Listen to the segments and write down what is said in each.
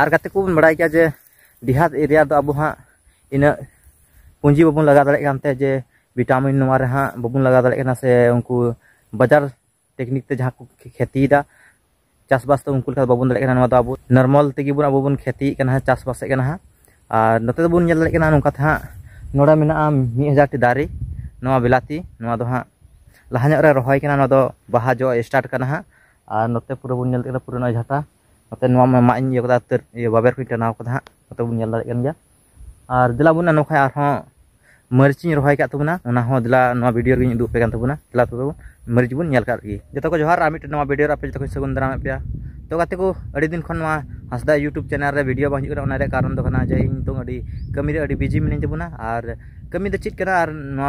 और गाते को बड़ा क्या जे देहात एरिया अब हाँ इन पुंजी बाबू लगा दाते जे भिटामिन नारे हाँ बाबन लगा दाखना से उनको बाजार टेक्निक जहाँ को खेती चाषबास तो उनको बाबन दाखना अब नर्मल तेब बन खेती चाषबास नाते बन दाते हाँ ना मे हजार टी दारे ना बिलातीवा हाँ लहा रहा बहा जो स्टार्ट हाँ नोते पूरा बन पूरा झाटा ᱚᱛᱮ ᱱᱚᱣᱟ ᱢᱟ ᱢᱟᱜ ᱤᱧ ᱤᱭᱟᱹ ᱠᱟᱫᱟ ᱩᱛᱟᱹᱨ ᱤᱭᱟᱹ ᱵᱟᱵᱮᱨ ᱠᱚᱧ ᱴᱟᱱᱟᱣ ᱠᱟᱫᱟ ᱦᱟᱸᱜ ᱚᱛᱮ दिला भिडियो रही उदूप तबना दिला तब मरीच जो जोहार मिट्टे भिडियो जो सगुन दाराम पे तो गाते को दिन यूट्यूब चैनल भिडियो बाहर कारण दो जे कमी बिजी मिली तबना और कमी तो चेकना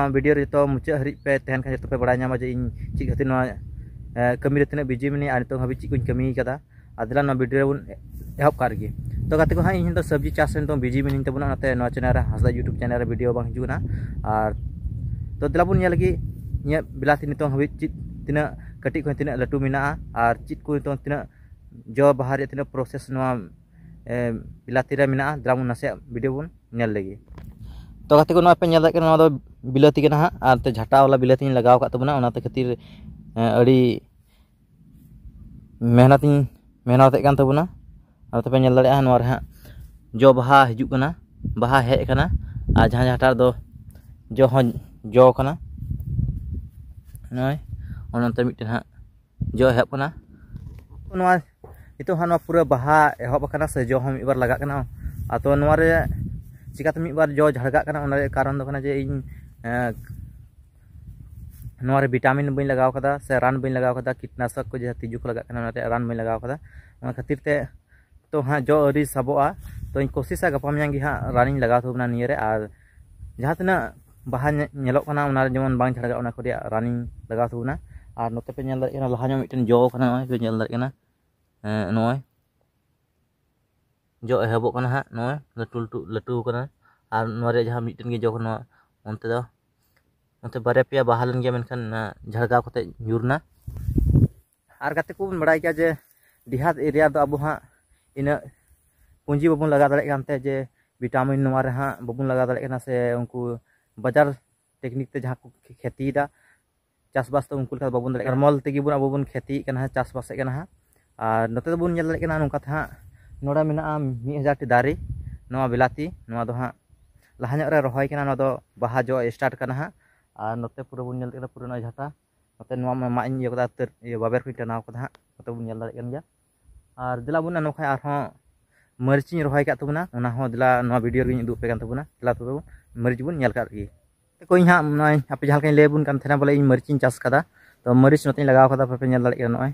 और भिडियो जो मुचाद हर पे तहन जो पे बड़ा जे इन चेक खातिर कमी तना बिजी मिली और नित हबी चेक कमी कदा ᱟᱫᱞᱟ ᱱᱚᱣᱟ ᱵᱷᱤᱰᱤᱭᱳ ᱨᱮᱵᱚᱱ ᱮᱦᱚᱵ ᱠᱟᱜ ᱨᱮᱜᱮ ᱛᱚ ᱜᱟᱛᱮ ᱠᱚ ᱦᱟᱸᱜ ᱤᱧ ᱫᱚ ᱥᱚᱵᱽᱡᱤ ᱪᱟᱥ ᱨᱮ ᱱᱤᱛᱚᱜ ᱵᱤᱡᱤ ᱢᱤᱱᱟᱹᱧ ᱛᱟᱵᱚᱱᱟ ᱚᱱᱟᱛᱮ ᱱᱚᱣᱟ ᱪᱮᱱᱮᱞ ᱨᱮ ᱦᱟᱸᱥᱫᱟ ᱤᱭᱩᱴᱩᱵᱽ ᱪᱮᱱᱮᱞ ᱨᱮ ᱵᱷᱤᱰᱤᱭᱳ ᱵᱟᱝ ᱦᱤᱡᱩᱜ ᱠᱟᱱᱟ ᱟᱨ ᱛᱚ ᱫᱮᱞᱟ ᱵᱚᱱ ᱧᱮᱞ ᱞᱟᱹᱜᱤᱫ ᱤᱧᱟᱹᱜ ᱵᱤᱞᱟᱛᱤ ᱱᱤᱛᱚᱝ ᱦᱟᱹᱵᱤᱡ ᱪᱮᱫ ᱛᱤᱱᱟᱹᱜ ᱠᱟᱹᱴᱤᱡ ᱠᱷᱚᱱ ᱛᱤᱱᱟᱹᱜ ᱞᱟᱹᱴᱩ ᱢᱮᱱᱟᱜᱼᱟ ᱟᱨ ᱪᱮᱫ ᱠᱚ ᱱᱤᱛᱚᱝ ᱛᱤᱱᱟᱹᱜ ᱡᱚ ᱵᱟᱦᱟ ᱨᱮᱭᱟᱜ ᱛᱤᱱᱟᱹᱜ ᱯᱨᱚᱥᱮᱥ ᱱᱚᱣᱟ ᱵᱤᱞᱟᱛᱤ ᱨᱮ ᱢᱮᱱᱟᱜᱼᱟ ᱫᱮᱞᱟ ᱵᱚᱱ ᱱᱟᱥᱮᱭᱟᱜ ᱵᱷᱤᱰᱤᱭᱳ ᱵᱚᱱ ᱧᱮᱞ ᱞᱟᱹᱜᱤᱫ तो कहते को पे नल नवा दो बिलाती ना हाँ और झाटा वाला बिलाती लगाव का तबना खातिर अड़ी मेहनत ᱵᱮᱱᱟᱣᱛᱮᱫ ᱠᱟᱱ ᱛᱟᱵᱚᱱᱟ ᱟᱨ ᱛᱚᱯᱮ ᱧᱮᱞ ᱫᱟᱲᱮᱭᱟᱜᱼᱟ ᱱᱚᱣᱟ ᱨᱮ ᱦᱟᱸᱜ ᱡᱚ ᱵᱟᱦᱟ ᱦᱤᱡᱩᱜ ᱠᱟᱱᱟ ᱵᱟᱦᱟ ᱦᱮᱡ ᱟᱠᱟᱱᱟ ᱟᱨ ᱡᱟᱦᱟᱸ ᱡᱟᱦᱟᱸᱴᱟᱜ ᱫᱚ ᱡᱚ ᱦᱚᱸ ᱡᱚ ᱠᱟᱱᱟ ᱱᱚᱜᱼᱚᱭ ᱚᱱᱟᱛᱮ ᱢᱤᱫᱴᱮᱱ ᱦᱟᱸᱜ ᱡᱚ ᱮᱦᱚᱵ ᱠᱟᱱᱟ ᱱᱚᱣᱟ ᱱᱤᱛᱚᱜ ᱦᱟᱸᱜ ᱱᱚᱣᱟ ᱯᱩᱨᱟᱹ ᱵᱟᱦᱟ ᱮᱦᱚᱵ ᱟᱠᱟᱱᱟ ᱥᱮ ᱡᱚ ᱦᱚᱸ ᱢᱤᱫᱵᱟᱨ ᱞᱟᱜᱟᱜ ᱠᱟᱱᱟ ᱟᱫᱚ ᱱᱚᱣᱟ ᱨᱮ ᱪᱤᱠᱟᱹᱛᱮ ᱢᱤᱫᱵᱟᱨ ᱡᱚ ᱡᱷᱟᱲᱜᱟᱜ ᱠᱟᱱᱟ ᱚᱱᱟ ᱨᱮᱭᱟᱜ ᱠᱟᱨᱚᱱ ᱫᱚ ᱠᱟᱱᱟ ᱡᱮ ᱤᱧ ᱱᱚᱣᱟ ᱨᱮ ᱵᱤᱴᱟᱢᱤᱱ ᱵᱟᱹᱧ ᱞᱟᱜᱟᱣ ᱠᱟᱫᱟ ᱥᱮ ᱨᱟᱱ ᱵᱟᱹᱧ ᱞᱟᱜᱟᱣ ᱠᱟᱫᱟ ᱠᱤᱴᱱᱟᱥᱚᱠ ᱠᱚ ᱡᱟᱦᱟᱸ ᱛᱤᱡᱩ ᱠᱚ ᱞᱟᱜᱟᱜ ᱠᱟᱱᱟ ᱚᱱᱟ ᱨᱮᱭᱟᱜ ᱨᱟᱱ ᱵᱟᱹᱧ ᱞᱟᱜᱟᱣ ᱠᱟᱫᱟ ᱚᱱᱟ ᱠᱷᱟᱹᱛᱤᱨ ᱛᱮ ᱛᱚ ᱦᱟᱸᱜ ᱡᱚ ᱟᱹᱣᱨᱤ ᱥᱟᱵᱚᱜᱼᱟ ᱛᱚᱧ ᱠᱳᱥᱤᱥᱟ ᱜᱟᱯᱟ ᱢᱮᱭᱟᱝ ᱜᱮ ᱦᱟᱸᱜ ᱨᱟᱱᱤᱧ ᱞᱟᱜᱟᱣ ᱛᱟᱵᱚᱱᱟ ᱱᱤᱭᱟᱹᱨᱮ ᱟᱨ ᱡᱟᱦᱟᱸ ᱛᱤᱱᱟᱹᱜ ᱵᱟᱦᱟ ᱧᱮᱞᱚᱜ ᱠᱟᱱᱟ ᱚᱱᱟ ᱡᱮᱢᱚᱱ ᱵᱟᱝ ᱪᱷᱟᱲᱟᱜᱼᱟ ᱚᱱᱟ ᱠᱚ ᱨᱮᱭᱟᱜ ᱨᱟᱱᱤᱧ ᱞᱟᱜᱟᱣ ᱛᱟᱵᱚᱱᱟ ᱟᱨ ᱱᱚᱛᱮ ᱯᱮ ᱧᱮᱞ ᱫᱟᱲᱮᱭᱟᱜ ᱠᱟᱱᱟ ᱞᱟᱦᱟ ᱧᱚᱜ ᱢᱤᱫᱴᱮᱱ ᱡᱚ ᱠᱟᱱᱟ ᱱᱚᱜᱼᱚᱭ ᱯᱮ ᱧᱮᱞ ᱫᱟᱲᱮᱭᱟᱜ ᱠᱟᱱᱟ ᱱᱚᱜᱼᱚᱭ ᱡᱚ ᱮᱦᱚᱵᱚᱜ ᱠᱟᱱᱟ ᱦᱟᱸᱜ ᱱᱚᱜᱼᱚᱭ ᱞᱟᱹᱴᱩ ᱞᱟᱹᱴᱩ ᱞᱟᱹᱴᱩ ᱠᱟᱱᱟ ᱟᱨ ᱱᱚᱣᱟ ᱨᱮᱭᱟᱜ ᱡᱟᱦᱟᱸ ᱢᱤᱫᱴᱮᱱ ᱜᱮ ᱡᱚ ᱠᱟᱱᱟ ᱚᱱᱛᱮ ᱫᱚ ᱱᱚᱛᱮ ᱵᱟᱨᱭᱟ ᱯᱮᱭᱟ ᱵᱟᱦᱟ ᱞᱮᱱ ᱜᱮᱭᱟ ᱢᱮᱱᱠᱷᱟᱱ ᱡᱷᱟᱲᱜᱟᱣ ᱠᱟᱛᱮ ᱧᱩᱨᱱᱟ ᱟᱨ ᱜᱟᱛᱮ ᱠᱚᱵᱚᱱ ᱵᱟᱲᱟᱭ ᱜᱮᱭᱟ ᱡᱮ ᱰᱤᱦᱟᱛ ᱮᱨᱤᱭᱟ ᱫᱚ ᱟᱵᱚ ᱦᱟᱸᱜ ᱤᱱᱟᱹᱜ ᱯᱩᱸᱡᱤ ᱵᱟᱵᱚᱱ ᱞᱟᱜᱟᱣ ᱫᱟᱲᱮᱭᱟᱜ ᱠᱟᱱᱛᱮ ᱡᱮ ᱵᱷᱤᱴᱟᱢᱤᱱ ᱱᱚᱣᱟ ᱨᱮ ᱦᱟᱸᱜ ᱵᱟᱵᱚᱱ ᱞᱟᱜᱟᱣ ᱫᱟᱲᱮᱭᱟᱜ ᱠᱟᱱᱟ ᱥᱮ ᱩᱱᱠᱩ ᱵᱟᱡᱟᱨ ᱴᱮᱠᱱᱤᱠ ᱛᱮ ᱡᱟᱦᱟᱸ ᱠᱚ ᱠᱷᱮᱛᱤᱭᱮᱫᱟ ᱪᱟᱥᱵᱟস ᱫᱚ ᱩᱱᱠᱩ ᱞᱮᱠᱟ ᱵᱟᱵᱚᱱ ᱫᱟᱲᱮᱭᱟᱜ ᱠᱟᱱᱟ ᱱᱚᱨᱢᱟᱞ ᱛᱮᱜᱮ ᱵᱚᱱ ᱟᱵᱚ ᱵᱚᱱ ᱠᱷᱮᱛᱤᱭᱮᱫ ᱠᱟᱱᱟ ᱦᱟᱸᱜ ᱪᱟᱥᱵᱟᱥᱮᱫ ᱠᱟᱱᱟ ᱦᱟᱸᱜ ᱟᱨ ᱱᱚᱛᱮ ᱫᱚᱵᱚᱱ ᱧᱮᱞ ᱫᱟᱲᱮᱭᱟᱜ ᱠᱟᱱᱟ ᱱᱚᱝᱠᱟ ᱛᱮ ᱦᱟᱸᱜ ᱱᱚᱰᱮ ᱢᱮᱱᱟᱜᱼᱟ ᱢᱤᱫ ᱦᱟᱡᱟᱨᱴᱤ ᱫᱟᱨᱮ ᱱᱚᱣᱟ ᱵᱤᱞᱟᱛᱤ ᱱᱚᱣᱟ ᱫᱚ ᱦᱟᱸᱜ ᱞᱟᱦᱟ ᱧᱚᱜ ᱨᱮ ᱨᱚᱦᱚᱭ ᱠᱟᱱᱟ ᱱᱚᱣᱟ ᱫᱚ ᱵᱟᱦᱟ ᱡᱚ ᱥᱴᱟᱨᱴ ᱠᱟᱱᱟ ᱦᱟᱸᱜ ᱟᱨ ᱱᱚᱛᱮ ᱯᱩᱨᱟᱹ ᱵᱚᱱ ᱧᱮᱞ ᱫᱟᱲᱮᱭᱟᱜ ᱠᱟᱱᱟ ᱯᱩᱨᱟᱹ ᱱᱚᱣᱟ ᱡᱷᱟᱴᱟ ᱱᱚᱛᱮ ᱱᱚᱣᱟ ᱢᱟ ᱢᱟᱜ ᱤᱧ ᱤᱭᱟᱹ ᱠᱟᱫᱟ ᱩᱛᱟᱹᱨ ᱤᱭᱟᱹ ᱵᱟᱵᱮᱨ ᱠᱚᱧ ᱴᱟᱱᱟᱣ ᱠᱟᱫᱟ ᱦᱟᱸᱜ ᱱᱚᱛᱮ ᱵᱚᱱ ᱧᱮᱞ ᱫᱟᱲᱮᱭᱟᱜ ᱠᱟᱱ ᱜᱮᱭᱟ ᱟᱨ ᱫᱮᱞᱟ ᱵᱚᱱ ᱱᱚᱝᱠᱟ ᱟᱨᱦᱚᱸ ᱢᱟᱹᱨᱤᱪ ᱤᱧ ᱨᱚᱦᱚᱭ ᱠᱟᱜ ᱛᱟᱵᱚᱱᱟ ᱚᱱᱟ ᱦᱚᱸ ᱫᱮᱞᱟ ᱱᱚᱣᱟ ᱵᱷᱤᱰᱤᱭᱳ ᱨᱮᱜᱮᱧ ᱩᱫᱩᱜ ᱟᱯᱮ ᱠᱟᱱ ᱛᱟᱵᱚᱱᱟ ᱫᱮᱞᱟ ᱛᱚᱵᱮ ᱵᱚᱱ ᱢᱟᱹᱨᱤᱪ ᱵᱚᱱ ᱧᱮᱞ ᱠᱟᱜ ᱜᱮ ᱛᱮᱠᱚ ᱤᱧ ᱦᱟᱸᱜ ᱱᱚᱜᱼᱚᱭ ᱟᱯᱮ ᱡᱟᱦᱟᱸ ᱞᱮᱠᱟᱧ ᱞᱟᱹᱭᱟᱵᱚᱱ ᱠᱟᱱ ᱛᱟᱦᱮᱱᱟ ᱵᱚᱞᱮ ᱤᱧ ᱢᱟᱹᱨᱤᱪ ᱤᱧ ᱪᱟᱥ ᱠᱟᱫᱟ ᱛᱚ ᱢᱟᱹᱨᱤᱪ ᱱᱚᱛᱮᱧ ᱞᱟᱜᱟᱣ ᱠᱟᱫᱟ ᱯᱮ ᱧᱮᱞ ᱫᱟᱲᱮᱭᱟᱜ ᱠᱟᱱᱟ ᱱᱚᱜᱼᱚᱭ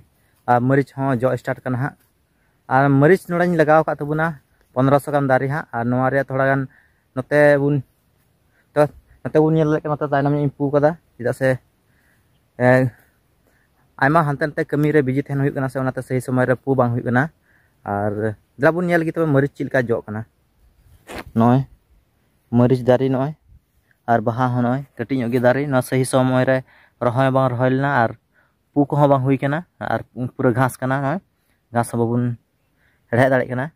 ᱟᱨ ᱢᱟᱹᱨᱤᱪ ᱦᱚᱸ ᱡᱚ ᱥᱴᱟᱨᱴ ᱠᱟᱱᱟ ᱦᱟᱸᱜ ᱟᱨ ᱢᱟᱹᱨᱤᱪ ᱱᱚᱰᱮᱧ ᱞᱟᱜᱟᱣ ᱠᱟᱜ ᱛᱟᱵᱚᱱᱟ ᱯᱚᱱᱨᱚᱥᱚ ᱜᱟᱱ ᱫᱟᱨᱮ ᱦᱟᱸᱜ ᱟᱨ ᱱᱚᱣᱟ ᱨᱮᱭᱟᱜ ᱛᱷᱚᱲᱟ ᱜᱟᱱ ᱱᱚᱛᱮ ᱵᱚᱱ हतेम इम्प्रूव का चेदा से हाते हाते कमी बीजी थे से सही समय रेपू बाबन तब मरीच चलका जोना नए मरीच दारी नए और बहा हो नए कटी दारे ना सही समय रहा बा रहा और पू को होना पूरा घास घास बाबन हेड़ दाड़ेना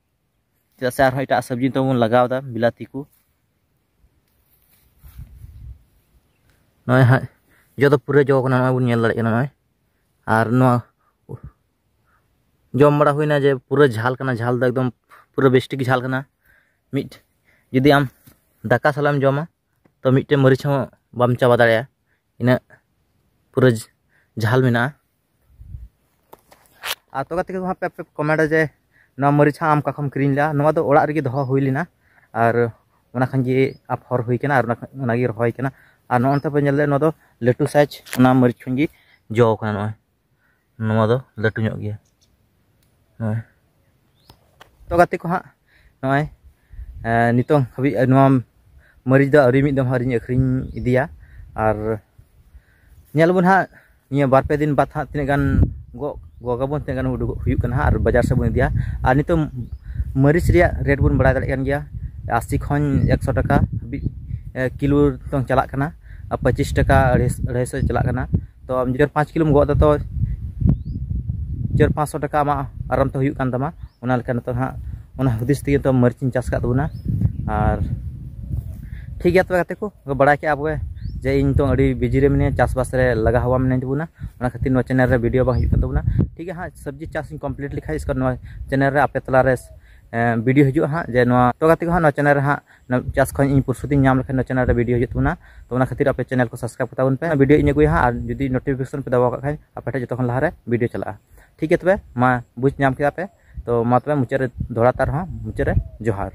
चेदा से सब्जी तो बन लगवाद बिलती को ᱱᱚᱜᱼᱚᱭ ᱦᱟᱸᱜ ᱡᱚᱛᱚ ᱯᱩᱨᱟᱹ ᱡᱚ ᱠᱟᱱᱟ ᱱᱚᱜᱼᱚᱭ ᱵᱚᱱ ᱧᱮᱞ ᱫᱟᱲᱮᱭᱟᱜ ᱠᱟᱱᱟ ᱱᱚᱜᱼᱚᱭ ᱟᱨ ᱱᱚᱣᱟ ᱡᱚᱢ ᱵᱟᱲᱟ ᱦᱩᱭᱱᱟ ᱡᱮ ᱯᱩᱨᱟᱹ ᱡᱷᱟᱞ ᱠᱟᱱᱟ ᱡᱷᱟᱞ ᱫᱚ ᱮᱠᱫᱚᱢ ᱯᱩᱨᱟᱹ ᱵᱮᱥᱴᱤᱠ ᱡᱷᱟᱞ ᱠᱟᱱᱟ ᱢᱤᱫ ᱡᱩᱫᱤ ᱟᱢ ᱫᱟᱠᱟ ᱥᱟᱞᱟᱜ ᱮᱢ ᱡᱚᱢᱟ ᱛᱚ ᱢᱤᱫᱴᱮᱱ ᱢᱟᱹᱨᱤᱪ ᱦᱚᱸ ᱵᱟᱢ ᱪᱟᱵᱟ ᱫᱟᱲᱮᱭᱟᱜᱼᱟ ᱤᱱᱟᱹᱜ ᱯᱩᱨᱟᱹ ᱡᱷᱟᱞ ᱢᱮᱱᱟᱜᱼᱟ ᱟᱨ ᱛᱚᱵᱮ ᱛᱮᱜᱮ ᱦᱟᱸᱜ ᱯᱮ ᱠᱚᱢᱮᱱᱴᱟ ᱡᱮ ᱱᱚᱣᱟ ᱢᱟᱹᱨᱤᱪ ᱦᱟᱸᱜ ᱟᱢ ᱠᱟᱠᱷᱚᱢ ᱠᱤᱨᱤᱧ ᱞᱮᱜᱼᱟ ᱱᱚᱣᱟ ᱫᱚ ᱚᱲᱟᱜ ᱨᱮᱜᱮ ᱫᱚᱦᱚ ᱦᱩᱭ ᱞᱮᱱᱟ ᱟᱨ ᱚᱱᱟ ᱠᱷᱟᱱ ᱜᱮ ᱟᱯᱷᱚᱨ ᱦᱩᱭ ᱠᱟᱱᱟ ᱟᱨ ᱚᱱᱟᱜᱮ ᱨᱚᱦᱚᱭ ᱠᱟᱱᱟ ᱟᱨ ᱱᱚᱜᱼᱚ ᱱᱚᱛᱮ ᱯᱮ ᱧᱮᱞ ᱫᱟᱲᱮᱭᱟᱜᱼᱟ ᱱᱚᱣᱟ ᱫᱚ ᱞᱟᱹᱴᱩ ᱥᱟᱭᱤᱡ ᱚᱱᱟ ᱢᱟᱹᱨᱤᱪ ᱠᱷᱚᱱ ᱜᱮ ᱡᱚ ᱟᱠᱟᱱᱟ ᱱᱚᱜᱼᱚᱭ ᱱᱚᱣᱟ ᱫᱚ ᱞᱟᱹᱴᱩ ᱧᱚᱜ ᱜᱮᱭᱟ ᱱᱚᱜᱼᱚᱭ ᱛᱚ ᱜᱟᱛᱮ ᱠᱚ ᱦᱟᱸᱜ ᱱᱚᱜᱼᱚᱭ ᱱᱤᱛᱚᱝ ᱦᱟᱹᱵᱤᱡ ᱱᱚᱣᱟ ᱢᱟᱹᱨᱤᱪ ᱫᱚ ᱟᱹᱣᱨᱤ ᱢᱤᱫ ᱫᱚᱢ ᱟᱹᱣᱨᱤᱧ ᱟᱹᱠᱷᱨᱤᱧ ᱤᱫᱤᱭᱟ ᱟᱨ ᱧᱮᱞᱵᱚᱱ ᱦᱟᱸᱜ ᱱᱤᱭᱟᱹ ᱵᱟᱨ ᱯᱮ ᱫᱤᱱ ᱵᱟᱫ ᱦᱟᱸᱜ ᱛᱤᱱᱟᱹᱜ ᱜᱟᱱ ᱜᱚᱜ ᱜᱚᱜᱟᱵᱚᱱ ᱛᱤᱱᱟᱹᱜ ᱜᱟᱱ ᱩᱰᱩᱠᱚᱜ ᱦᱩᱭᱩᱜ ᱠᱟᱱᱟ ᱟᱨ ᱵᱟᱡᱟᱨ ᱥᱮᱫ ᱵᱚᱱ ᱤᱫᱤᱭᱟ ᱟᱨ ᱱᱤᱛᱚᱝ ᱢᱟᱹᱨᱤᱪ ᱨᱮᱭᱟᱜ ᱨᱮᱴ ᱵᱚᱱ ᱵᱟᱲᱟᱭ ᱫᱟᱲᱮᱭᱟᱜ ᱠᱟᱱ ᱜᱮᱭᱟ ᱟᱥᱤ ᱠᱷᱚᱱ ᱮᱠᱥᱚ ᱴᱟᱠᱟ ᱦᱟᱹᱵᱤᱡ ᱠᱤᱞᱳ ᱱᱤᱛᱚᱝ ᱪᱟᱞᱟᱜ ᱠᱟᱱᱟ अब पच्चीस टका अढ़ाई सौ चला तो अब जर पाँच किलोम गदा तो चार पाँच सौ टका आम आराम तो होना तो हाँ हदिस तक तो मरीच चाष तबना और ठीक है तब गाते को बड़ा के आप जे इन तो बिजी में चाषबास लगा हवा मे तबना खातिर चैनल वीडियो बाबा ठीक है हाँ सब्जी चाष कमप्लीट लेखा इसका चैनल आपे तलाारे भिडियो हजू हाँ तोगाते चैनल हाँ चास खन प्रस्तुति चैनल भिडियो हजूना तो खातिर आप चैनल को सब्सक्राइब को पे भिडियो इन अगुए हाँ जी नोटिफिकेशन पे दबा खान आप जो लहारे भिडियो चल रहा ठीक है तब बुझ नाम पे तो तब मुचादे दौड़ा तार मुचादे जोहार